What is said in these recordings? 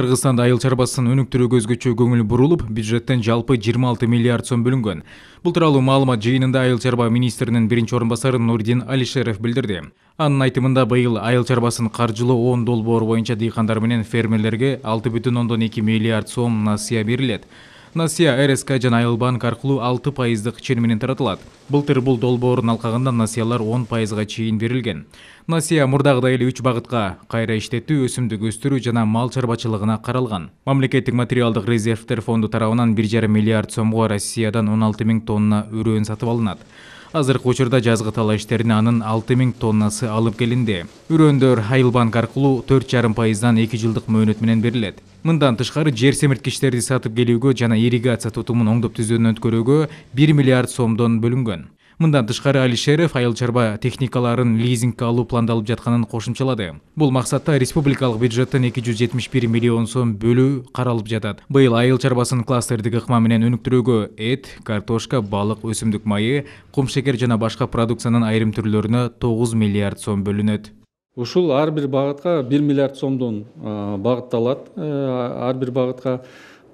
кыргызстанда айыл чарбасын өнүктүрүүгө өзгөчө көңүл бурулуп бюджеттен жалпы 26 миллиард сом бөлүнгөн бул тууралуу маалымат жыйынында айыл чарба министринин биринчи орун басары нурдин алишеров билдирди анын айтымында быйыл айыл чарбасын каржылоо он долбоор боюнча дыйкандар менен фермерлерге алты бүтүн ондон миллиард сом насыя берилет насыя рск жана айыл банк аркылуу алты пайыздык чен менен таратылат былтыр бул долбоордун алкагында насыялар он пайызга чейин берилген насыя мурдагыдай эле үч багытка кайра иштетүү өсүмдүк өстүрүү жана мал чарбачылыгына каралган мамлекеттик материалдык резервтер фонду тарабынан бир жарым миллиард сомго россиядан он алты миң тонна өрөөн сатып алынат азыркы учурда жазгы талаа иштерине анын алты миң тоннасы алып келинди үрөөндөр айыл банк аркылуу төрт жарым пайыздан эки жылдык мөөнөт менен берилет мындан тышкары жер семирткичтерди сатып келүүгө жана ирригация тутумун оңдоп түзөөнү өткөрүүгө бир миллиард сомдон бөлүнгөн мындан тышкары алишеров айыл чарба техникаларын лизингке алуу пландалып жатканын кошумчалады бул максатта республикалык бюджеттен 271 миллион сом бөлүү каралып жатат быйыл айыл чарбасын кластердик ыкма менен өнүктүрүүгө эт картошка балык өсүмдүк майы кум шекер жана башка продукциянын айрым түрлөрүнө 9 миллиард сом бөлүнөт ушул ар бир багытка 1 миллиард сомдон багытталат э, ар бир багытка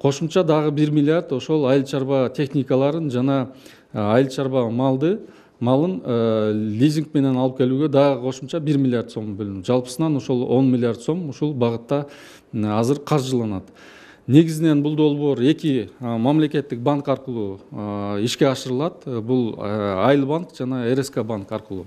кошумча дагы бир миллиард ошол айыл чарба техникаларын жана Э, айыл чарба малды малын э, лизингменен алып келүүгө дагы кошумча бир миллиард сом бөлүнүп жалпысынан ошол он миллиард сом ушул багытта азыр каржыланат негизинен бул долбоор эки э, мамлекеттик банк аркылуу ишке ашырылат бул айыл банк жана рск банк аркылуу